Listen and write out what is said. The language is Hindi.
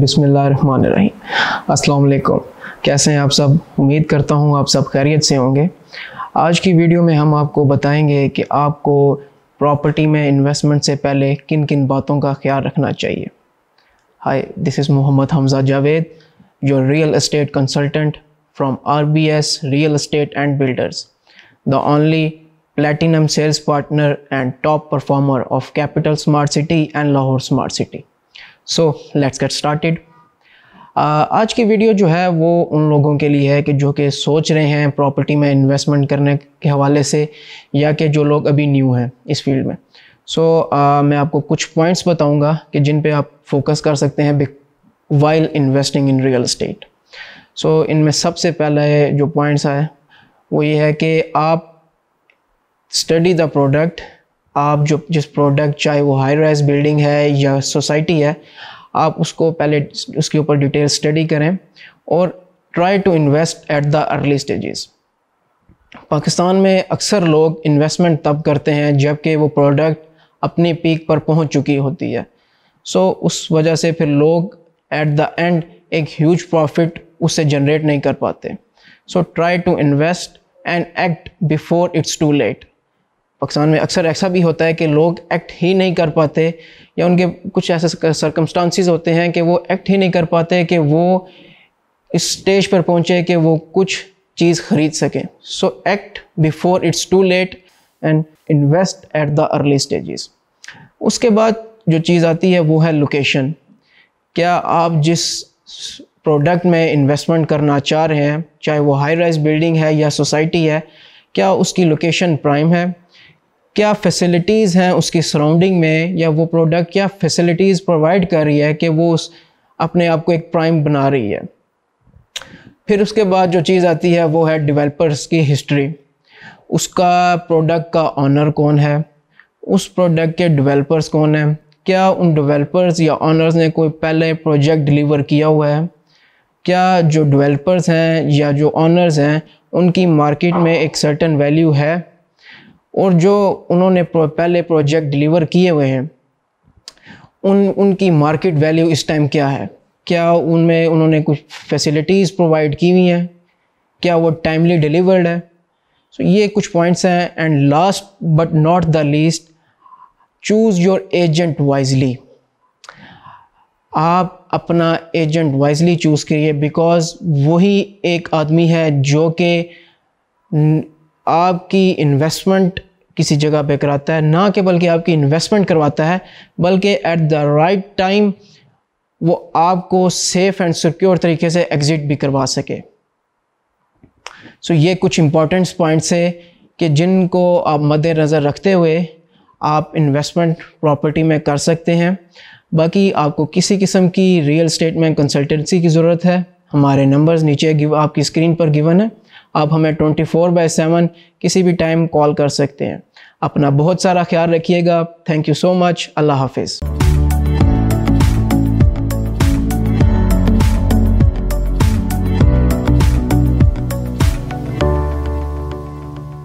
बिसमीम अस्सलाम कैसे हैं आप सब उम्मीद करता हूँ आप सब खैरियत से होंगे आज की वीडियो में हम आपको बताएंगे कि आपको प्रॉपर्टी में इन्वेस्टमेंट से पहले किन किन बातों का ख्याल रखना चाहिए hi this is Mohammad Hamza Javed your real estate consultant from R B S real estate and builders the only platinum sales partner and top performer of Capital Smart City and Lahore Smart City so let's get started आज की वीडियो जो है वो उन लोगों के लिए है कि जो कि सोच रहे हैं प्रॉपर्टी में इन्वेस्टमेंट करने के हवाले से या कि जो लोग अभी न्यू हैं इस फील्ड में सो so, uh, मैं आपको कुछ पॉइंट्स बताऊंगा कि जिन पे आप फोकस कर सकते हैं while investing in real estate so इनमें सबसे पहला जो पॉइंट्स आए वो ये है कि आप स्टडी द प्रोडक्ट आप जो जिस प्रोडक्ट चाहे वो हाई राइज बिल्डिंग है या सोसाइटी है आप उसको पहले उसके ऊपर डिटेल स्टडी करें और try to invest at the early stages Pakistan में अक्सर लोग इन्वेस्टमेंट तब करते हैं जबकि वो प्रोडक्ट अपनी पीक पर पहुंच चुकी होती है सो so, उस वजह से फिर लोग एट द एंड एक ह्यूज प्रॉफिट उससे जनरेट नहीं कर पाते so try to invest and act before it's too late Pakistan में अक्सर ऐसा भी होता है कि लोग एक्ट ही नहीं कर पाते या उनके कुछ ऐसे सरकमस्टांसिस होते हैं कि वो एक्ट ही नहीं कर पाते कि वो इस स्टेज पर पहुँचे कि वो कुछ चीज़ ख़रीद सकें so act before it's too late and invest at the early stages उसके बाद जो चीज़ आती है वो है लोकेशन क्या आप जिस प्रोडक्ट में इन्वेस्टमेंट करना चाह रहे हैं चाहे वो हाई राइज बिल्डिंग है या सोसाइटी है क्या उसकी लोकेशन प्राइम है क्या फैसिलिटीज़ हैं उसकी सराउंडिंग में या वो प्रोडक्ट क्या फैसिलिटीज़ प्रोवाइड कर रही है कि वो उस अपने आप को एक प्राइम बना रही है फिर उसके बाद जो चीज़ आती है वो है डेवलपर्स की हिस्ट्री उसका प्रोडक्ट का ऑनर कौन है उस प्रोडक्ट के डेवलपर्स कौन हैं क्या उन डेवलपर्स या ऑनर्स ने कोई पहले प्रोजेक्ट डिलीवर किया हुआ है क्या जो डेवलपर्स हैं या जो ऑनर्स हैं उनकी मार्केट में एक सर्टन वैल्यू है और जो उन्होंने पहले प्रोजेक्ट डिलीवर किए हुए हैं उन उनकी मार्केट वैल्यू इस टाइम क्या है क्या उनमें उन्होंने कुछ फैसिलिटीज़ प्रोवाइड की हुई हैं क्या वो टाइमली डिलीवर्ड है सो so, ये कुछ पॉइंट्स हैं and last but not the least choose your agent wisely आप अपना एजेंट वाइजली चूज़ करिए बिकॉज वही एक आदमी है जो कि आपकी इन्वेस्टमेंट किसी जगह पे कराता है ना कि बल्कि आपकी इन्वेस्टमेंट करवाता है बल्कि एट द राइट टाइम वो आपको सेफ़ एंड सिक्योर तरीके से एग्ज़िट भी करवा सके सो so, ये कुछ इंपॉर्टेंट पॉइंट्स है कि जिनको आप मद्देनज़र रखते हुए आप इन्वेस्टमेंट प्रॉपर्टी में कर सकते हैं बाकी आपको किसी किस्म की रियल स्टेट में कंसल्टेंसी की ज़रूरत है हमारे नंबर्स नीचे आपकी स्क्रीन पर गिवन है आप हमें 24 फोर बाई सेवन किसी भी टाइम कॉल कर सकते हैं अपना बहुत सारा ख्याल रखिएगा थैंक यू सो मच अल्लाह हाफिज़